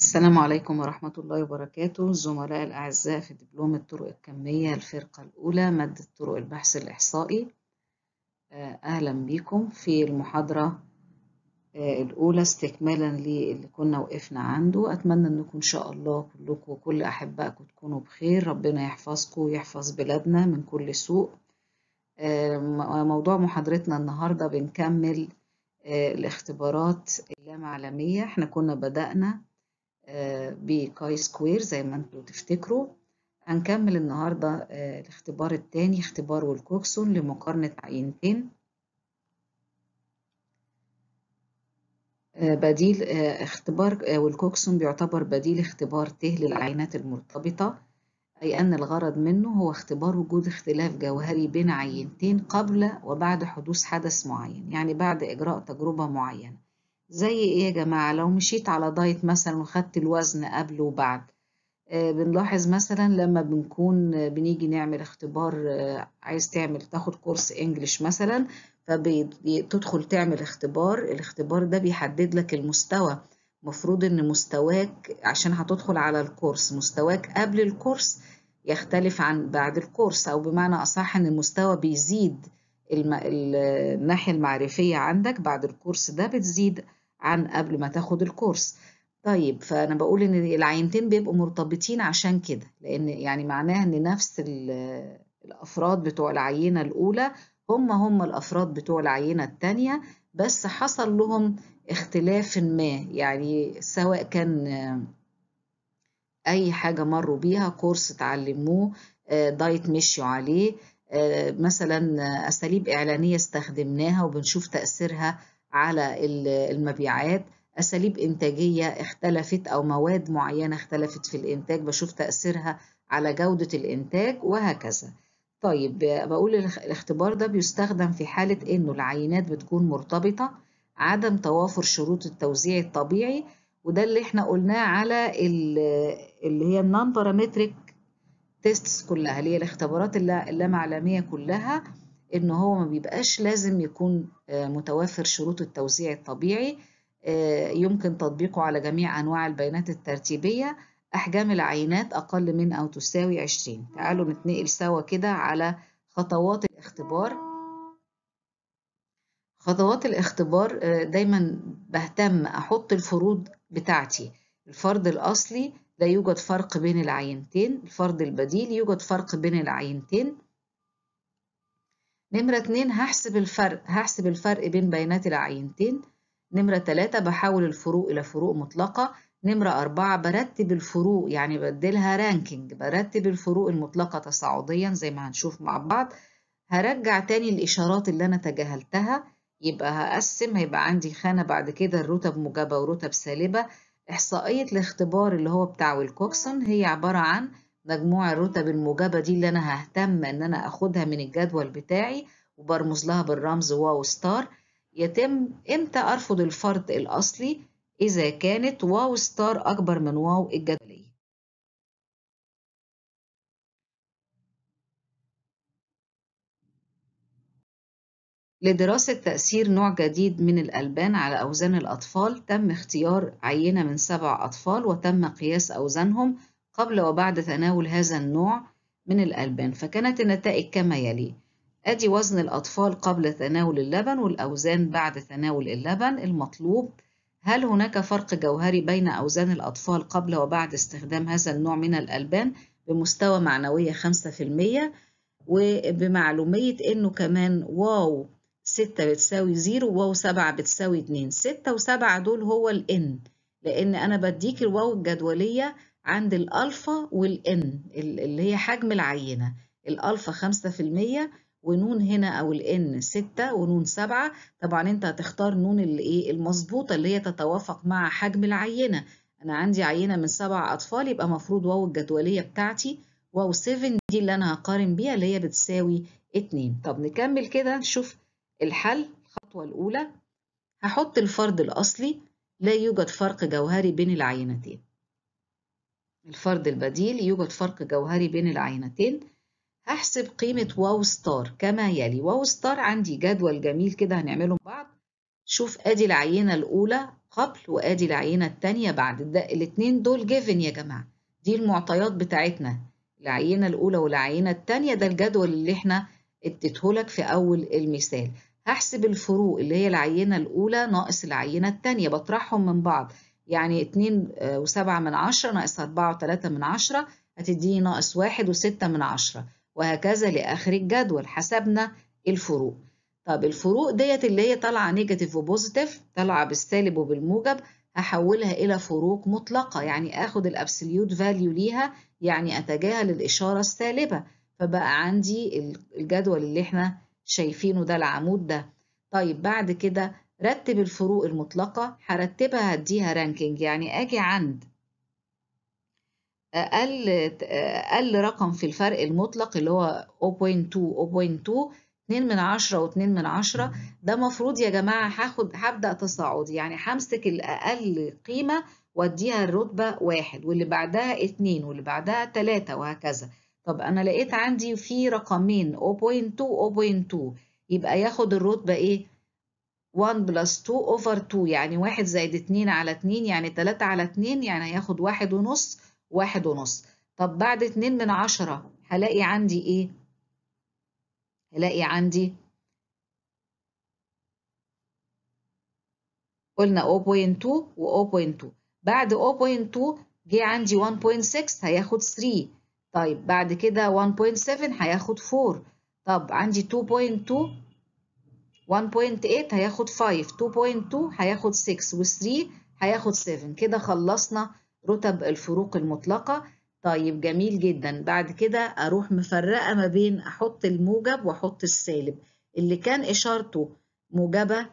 السلام عليكم ورحمة الله وبركاته زملاء الأعزاء في دبلوم الطرق الكمية الفرقة الأولى مادة طرق البحث الإحصائي آه، أهلا بكم في المحاضرة آه، الأولى استكمالا للي كنا وقفنا عنده أتمنى أنكم إن شاء الله كلكم وكل أحبائكم تكونوا بخير ربنا يحفظكم ويحفظ بلادنا من كل سوء آه، موضوع محاضرتنا النهاردة بنكمل الاختبارات اللامعلمية احنا كنا بدأنا آه، بكاي سكوير زي ما انتم تفتكروا هنكمل النهاردة آه، الاختبار التاني اختبار والكوكسون لمقارنة عينتين آه، بديل اختبار والكوكسون بيعتبر بديل اختبار ت للعينات المرتبطة أي أن الغرض منه هو اختبار وجود اختلاف جوهري بين عينتين قبل وبعد حدوث حدث معين يعني بعد إجراء تجربة معينة زي ايه يا جماعة لو مشيت على دايت مثلا وخدت الوزن قبل وبعد آه، بنلاحظ مثلا لما بنكون آه، بنيجي نعمل اختبار آه، عايز تعمل تاخد كورس انجليش مثلا فبتدخل تعمل اختبار الاختبار ده بيحدد لك المستوى مفروض ان مستواك عشان هتدخل على الكورس مستواك قبل الكورس يختلف عن بعد الكورس او بمعنى اصح ان المستوى بيزيد الناحية المعرفية عندك بعد الكورس ده بتزيد عن قبل ما تاخد الكورس طيب فانا بقول ان العينتين بيبقوا مرتبطين عشان كده لان يعني معناها ان نفس الافراد بتوع العينه الاولى هم هم الافراد بتوع العينه الثانيه بس حصل لهم اختلاف ما يعني سواء كان اي حاجه مروا بيها كورس اتعلموه آه، دايت مشوا عليه آه، مثلا اساليب اعلانيه استخدمناها وبنشوف تاثيرها على المبيعات أساليب إنتاجية اختلفت أو مواد معينة اختلفت في الإنتاج بشوف تأثيرها على جودة الإنتاج وهكذا طيب بقول الاختبار ده بيستخدم في حالة إنه العينات بتكون مرتبطة عدم توافر شروط التوزيع الطبيعي وده اللي احنا قلناه على اللي هي النون بارامتريك تيستس كلها اللي هي الاختبارات اللامعلمية كلها ان هو ما بيبقاش لازم يكون آه، متوافر شروط التوزيع الطبيعي آه، يمكن تطبيقه على جميع انواع البيانات الترتيبيه احجام العينات اقل من او تساوي 20 تعالوا نتنقل سوا كده على خطوات الاختبار خطوات الاختبار آه، دايما بهتم احط الفروض بتاعتي الفرض الاصلي لا يوجد فرق بين العينتين الفرض البديل يوجد فرق بين العينتين نمرة اتنين هحسب الفرق هحسب الفرق بين بيانات العينتين نمرة تلاتة بحول الفروق إلى فروق مطلقة نمرة أربعة برتب الفروق يعني بديلها رانكينج برتب الفروق المطلقة تصاعديا زي ما هنشوف مع بعض هرجع تاني الإشارات اللي أنا تجاهلتها يبقى هقسم هيبقى عندي خانة بعد كده الرتب موجبة ورتب سالبة إحصائية الاختبار اللي هو بتاع ويلكوكسون هي عبارة عن مجموع الرتب الموجبة دي اللي أنا ههتم إن أنا أخدها من الجدول بتاعي وبرمز لها بالرمز واو ستار يتم إمتى أرفض الفرد الأصلي إذا كانت واو ستار أكبر من واو الجدولية لدراسة تأثير نوع جديد من الألبان على أوزان الأطفال تم اختيار عينة من سبع أطفال وتم قياس أوزانهم قبل وبعد تناول هذا النوع من الألبان فكانت النتائج كما يلي أدي وزن الأطفال قبل تناول اللبن والأوزان بعد تناول اللبن المطلوب هل هناك فرق جوهري بين أوزان الأطفال قبل وبعد استخدام هذا النوع من الألبان بمستوى معنوية 5% وبمعلومية إنه كمان واو 6 بتساوي 0 واو 7 بتساوي 2 6 و7 دول هو الإن لأن أنا بديك الواو الجدولية عند الألفا والإن اللي هي حجم العينة الألفا خمسة في المية ونون هنا أو الإن ستة ونون سبعة طبعا أنت هتختار نون الإيه المظبوطة اللي هي تتوافق مع حجم العينة أنا عندي عينة من سبع أطفال يبقى مفروض واو الجدولية بتاعتي واو 7 دي اللي أنا هقارن بيها اللي هي بتساوي اتنين طب نكمل كده نشوف الحل الخطوة الأولى هحط الفرد الأصلي لا يوجد فرق جوهري بين العينتين الفرد البديل يوجد فرق جوهري بين العينتين هحسب قيمة واو ستار كما يلي واو ستار عندي جدول جميل كده هنعمله مع بعض شوف ادي العينة الأولى قبل وادي العينة التانية بعد ده الاتنين دول جيفن يا جماعة دي المعطيات بتاعتنا العينة الأولى والعينة التانية ده الجدول اللي احنا اديتهولك في أول المثال هحسب الفروق اللي هي العينة الأولى ناقص العينة التانية بطرحهم من بعض يعني 2 آه، وسبعة من عشرة ناقص أربعة وتلاتة من عشرة هتديني ناقص واحد وستة من عشرة وهكذا لآخر الجدول حسبنا الفروق طب الفروق ديت اللي هي طالعة نيجاتيف وبوزيتيف طالعة بالسالب وبالموجب هحولها إلى فروق مطلقة يعني آخد الأبسوليوت فاليو ليها يعني أتجاهل الإشارة السالبة فبقى عندي الجدول اللي احنا شايفينه ده العمود ده طيب بعد كده رتب الفروق المطلقة هرتبها هديها رانكينج يعني أجي عند أقل أقل رقم في الفرق المطلق اللي هو 0.2 0.2 2 من 10 و2 من 10 ده مفروض يا جماعة هاخد هبدأ تصاعدي يعني همسك الأقل قيمة واديها الرتبة واحد واللي بعدها اتنين واللي بعدها تلاتة وهكذا طب أنا لقيت عندي في رقمين 0.2 0.2 يبقى ياخد الرتبة إيه؟ 1 بلس 2 اوفر 2 يعني 1 زائد 2 على 2 يعني 3 على 2 يعني هياخد 1 ونص 1 ونص طب بعد 2 من 10 هلاقي عندي ايه؟ هلاقي عندي قلنا 0.2 و 0.2 بعد 0.2 جه عندي 1.6 هياخد 3 طيب بعد كده 1.7 هياخد 4 طب عندي 2.2 1.8 هياخد 5 2.2 هياخد 6 و3 هياخد 7 كده خلصنا رتب الفروق المطلقة طيب جميل جدا بعد كده أروح مفرقة ما بين أحط الموجب وأحط السالب اللي كان إشارته موجبة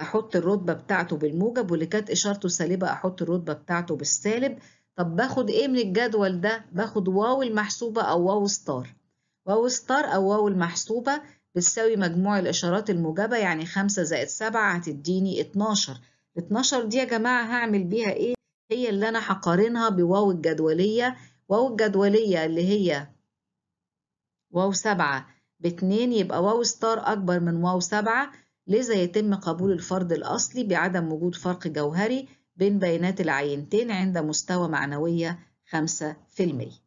أحط الرتبة بتاعته بالموجب واللي كانت إشارته سالبة أحط الرتبة بتاعته بالسالب طب باخد إيه من الجدول ده؟ باخد واو المحسوبة أو واو ستار واو ستار أو واو المحسوبة بتساوي مجموع الإشارات الموجبة يعني 5 زائد 7 هتديني 12 12 دي يا جماعة هعمل بيها إيه؟ هي اللي أنا هقارنها بواو الجدولية واو الجدولية اللي هي واو 7 باتنين يبقى واو ستار أكبر من واو 7 لذا يتم قبول الفرض الأصلي بعدم وجود فرق جوهري بين بيانات العينتين عند مستوى معنوية 5%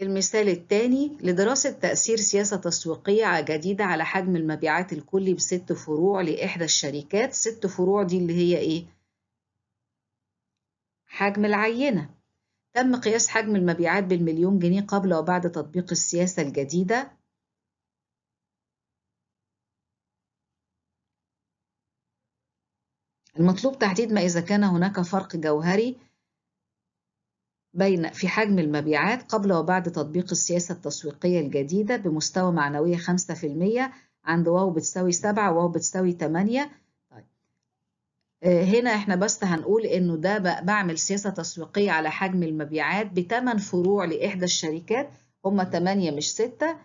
المثال الثاني لدراسة تأثير سياسة تسويقية جديدة على حجم المبيعات الكلي بست فروع لإحدى الشركات ست فروع دي اللي هي إيه؟ حجم العينة تم قياس حجم المبيعات بالمليون جنيه قبل وبعد تطبيق السياسة الجديدة المطلوب تحديد ما إذا كان هناك فرق جوهري بين في حجم المبيعات قبل وبعد تطبيق السياسة التسويقية الجديدة بمستوى معنوية 5% عند واو بتساوي 7 واو بتساوي 8 طيب آه، هنا احنا بس هنقول انه ده بعمل سياسة تسويقية على حجم المبيعات بثمان فروع لإحدى الشركات هم 8 مش 6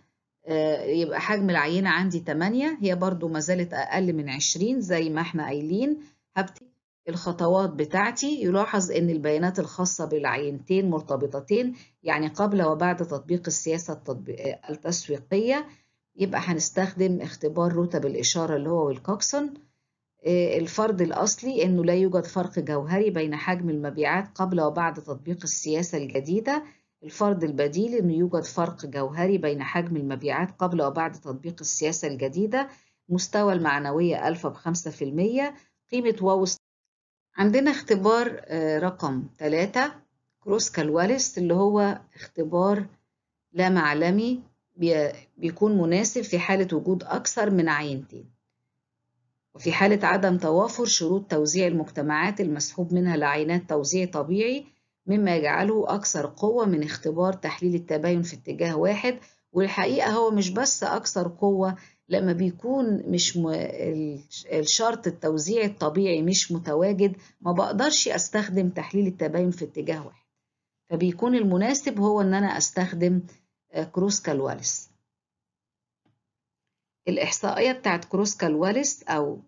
آه، يبقى حجم العينة عندي 8 هي برضو ما زالت أقل من 20 زي ما احنا قايلين هبت الخطوات بتاعتي يلاحظ أن البيانات الخاصة بالعينتين مرتبطتين يعني قبل وبعد تطبيق السياسة التسويقية يبقى هنستخدم اختبار روتا بالإشارة اللي هو والكوكسون آه، الفرض الأصلي أنه لا يوجد فرق جوهري بين حجم المبيعات قبل وبعد تطبيق السياسة الجديدة الفرض البديل أنه يوجد فرق جوهري بين حجم المبيعات قبل وبعد تطبيق السياسة الجديدة مستوى المعنوية ألفا بخمسة في المية قيمة واو عندنا اختبار آه، رقم 3 كروس كالواليس اللي هو اختبار لا معلمي بيكون مناسب في حالة وجود أكثر من عينتين وفي حالة عدم توافر شروط توزيع المجتمعات المسحوب منها لعينات توزيع طبيعي مما يجعله أكثر قوة من اختبار تحليل التباين في اتجاه واحد والحقيقة هو مش بس أكثر قوة لما بيكون مش م... الشرط التوزيعي الطبيعي مش متواجد ما بقدرش استخدم تحليل التباين في اتجاه واحد فبيكون المناسب هو ان انا استخدم آه، كروس كالواليس الاحصائيه بتاعت كروس كالواليس او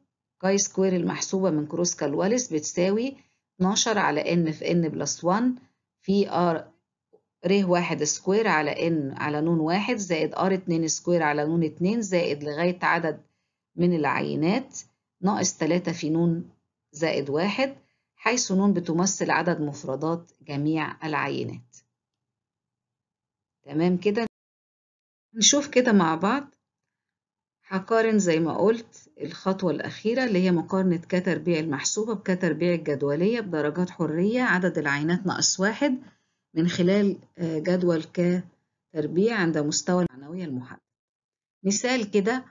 كاي سكوير المحسوبه من كروس كالواليس بتساوي 12 على ان في ان بلس 1 في ار ر واحد سكوير على ان على نون واحد زائد ر اتنين سكوير على نون اتنين زائد لغاية عدد من العينات ناقص تلاتة في نون زائد واحد حيث نون بتمثل عدد مفردات جميع العينات تمام كده نشوف كده مع بعض هقارن زي ما قلت الخطوة الأخيرة اللي هي مقارنة كتربيع المحسوبة بكتربيع الجدولية بدرجات حرية عدد العينات ناقص واحد من خلال آه، جدول كتربيع عند مستوى المعنوية المحدد مثال كده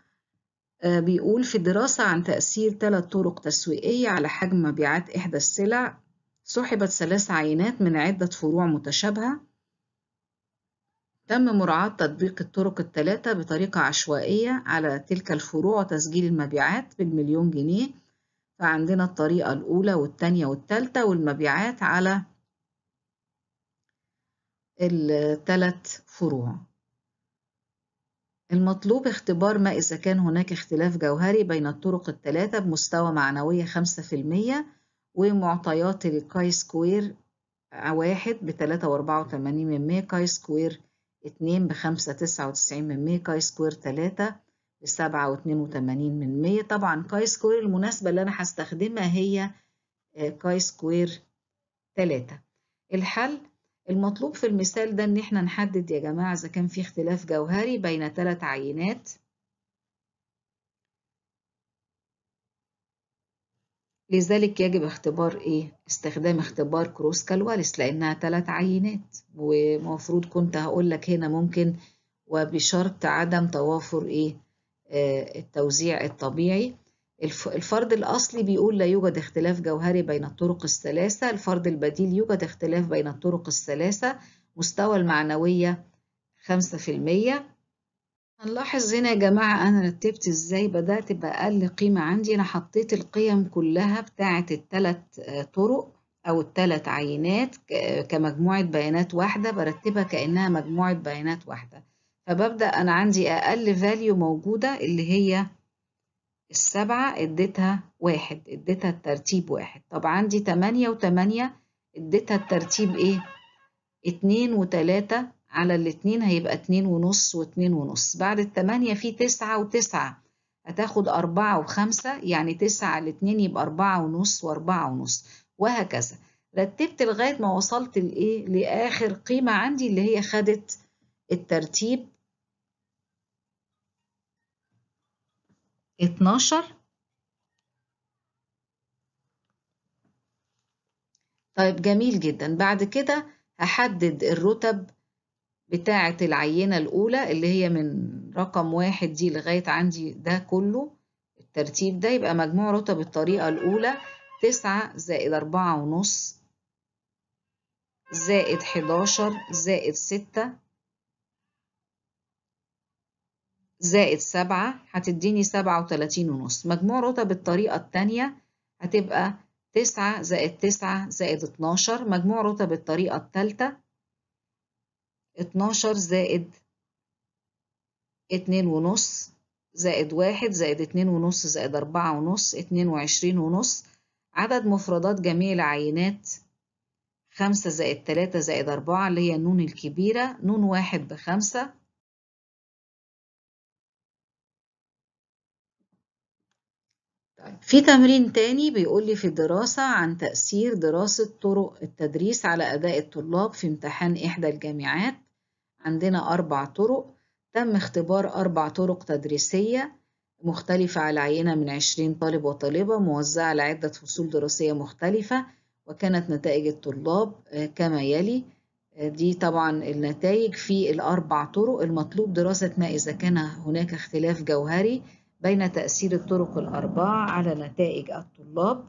آه، بيقول في دراسة عن تأثير ثلاث طرق تسويقية على حجم مبيعات إحدى السلع سحبت ثلاث عينات من عدة فروع متشابهة تم مراعاة تطبيق الطرق الثلاثة بطريقة عشوائية على تلك الفروع وتسجيل المبيعات بالمليون جنيه فعندنا الطريقة الأولى والتانية والتالتة والمبيعات على الثلاث فروع المطلوب اختبار ما إذا كان هناك اختلاف جوهري بين الطرق الثلاثة بمستوى معنوية 5% ومعطيات الكاي سكوير واحد بتلاتة وأربعة وتمانين من مية كاي سكوير اتنين بخمسة تسعة وتسعين من مية كاي سكوير تلاتة بسبعة واتنين وتمانين من مية طبعا كاي سكوير المناسبة اللي أنا هستخدمها هي آه، كاي سكوير تلاتة الحل المطلوب في المثال ده ان احنا نحدد يا جماعة اذا كان في اختلاف جوهري بين ثلاث عينات لذلك يجب اختبار ايه؟ استخدام اختبار كروس كالوالس لانها ثلاث عينات ومفروض كنت هقول لك هنا ممكن وبشرط عدم توافر ايه؟ آه، التوزيع الطبيعي الفرد الأصلي بيقول لا يوجد اختلاف جوهري بين الطرق الثلاثة الفرد البديل يوجد اختلاف بين الطرق الثلاثة مستوى المعنوية 5% هنلاحظ هنا يا جماعة أنا رتبت إزاي بدأت بأقل قيمة عندي أنا حطيت القيم كلها بتاعة التلات آه، طرق أو التلات عينات كمجموعة بيانات واحدة برتبها كأنها مجموعة بيانات واحدة فببدأ أنا عندي أقل فاليو موجودة اللي هي السبعة اديتها واحد اديتها الترتيب واحد طب عندي تمانية وتمانية اديتها الترتيب ايه اتنين وتلاتة على الاتنين هيبقى اتنين ونص واتنين ونص بعد التمانية في تسعة وتسعة هتاخد أربعة وخمسة يعني تسعة على اتنين يبقى أربعة ونص وأربعة ونص وهكذا رتبت لغاية ما وصلت لإيه لآخر قيمة عندي اللي هي خدت الترتيب 12 طيب جميل جدا بعد كده هحدد الرتب بتاعة العينة الأولى اللي هي من رقم واحد دي لغاية عندي ده كله الترتيب ده يبقى مجموع رتب الطريقة الأولى تسعة زائد أربعة ونص زائد حداشر زائد ستة زائد سبعة هتديني سبعة وتلاتين ونص مجموع رتب الطريقة التانية هتبقى تسعة زائد تسعة زائد اتناشر مجموع رتب الطريقة التالتة اتناشر زائد اتنين ونص زائد واحد زائد اتنين ونص زائد أربعة ونص اتنين وعشرين ونص عدد مفردات جميع العينات خمسة زائد تلاتة زائد أربعة اللي هي النون الكبيرة نون واحد بخمسة في تمرين تاني بيقول لي في دراسة عن تأثير دراسة طرق التدريس على أداء الطلاب في امتحان إحدى الجامعات عندنا أربع طرق تم اختبار أربع طرق تدريسية مختلفة على عينة من 20 طالب وطالبة موزعة على عدة فصول دراسية مختلفة وكانت نتائج الطلاب آه، كما يلي آه، دي طبعا النتائج في الأربع طرق المطلوب دراسة ما إذا كان هناك اختلاف جوهري بين تأثير الطرق الأربعة على نتائج الطلاب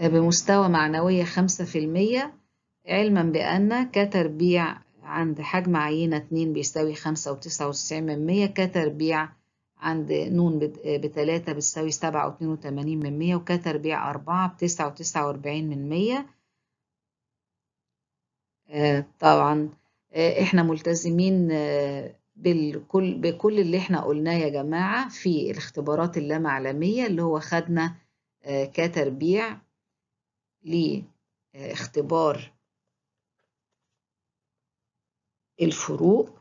بمستوى معنوية خمسة في المية علما بأن كتربيع عند حجم عينة اتنين بيساوي خمسة وتسعة وتسعين من مية كتربيع عند نون بتلاتة بتساوي سبعة واتنين وتمانين من مية وكا تربيع أربعة بتسعة وتسعة وأربعين من مية آه، طبعا آه، احنا ملتزمين آه، بالكل بكل اللي احنا قلناه يا جماعة في الاختبارات اللامعلمية اللي هو خدنا كتربيع لاختبار الفروق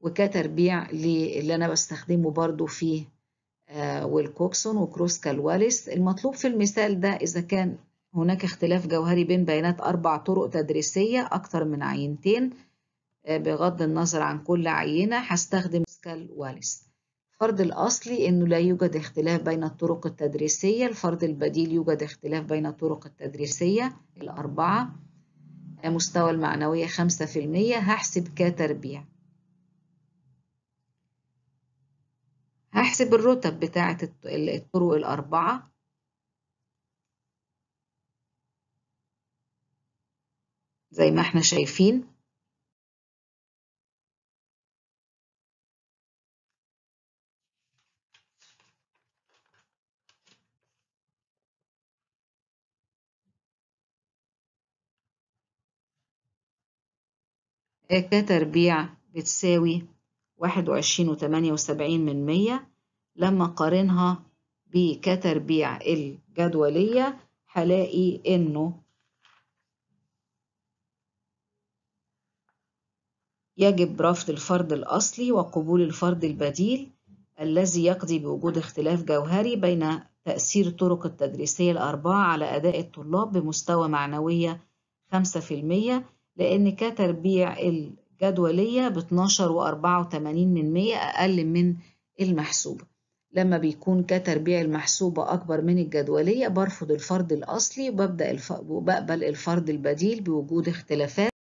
وكتربيع للي أنا بستخدمه برضو في آه، والكوكسون وكروس كالواليس المطلوب في المثال ده إذا كان هناك اختلاف جوهري بين بيانات أربع طرق تدريسية أكتر من عينتين آه، بغض النظر عن كل عينة هستخدم سكال واليس الفرض الأصلي إنه لا يوجد اختلاف بين الطرق التدريسية الفرض البديل يوجد اختلاف بين الطرق التدريسية الأربعة آه، مستوى المعنوية 5% هحسب كتربيع هحسب الرتب بتاعة الطرق الأربعة زي ما احنا شايفين إيه كتربيع بتساوي وعشرين و وسبعين من 100 لما قارنها بكتربيع الجدولية هلاقي إنه يجب رفض الفرد الأصلي وقبول الفرد البديل الذي يقضي بوجود اختلاف جوهري بين تأثير الطرق التدريسية الأربعة على أداء الطلاب بمستوى معنوية 5% لأن كتربيع جدولية ب 12.84 من 100 أقل من المحسوبة لما بيكون كتربيع المحسوبة أكبر من الجدولية برفض الفرد الأصلي وببدأ الف... وبقبل الفرد البديل بوجود اختلافات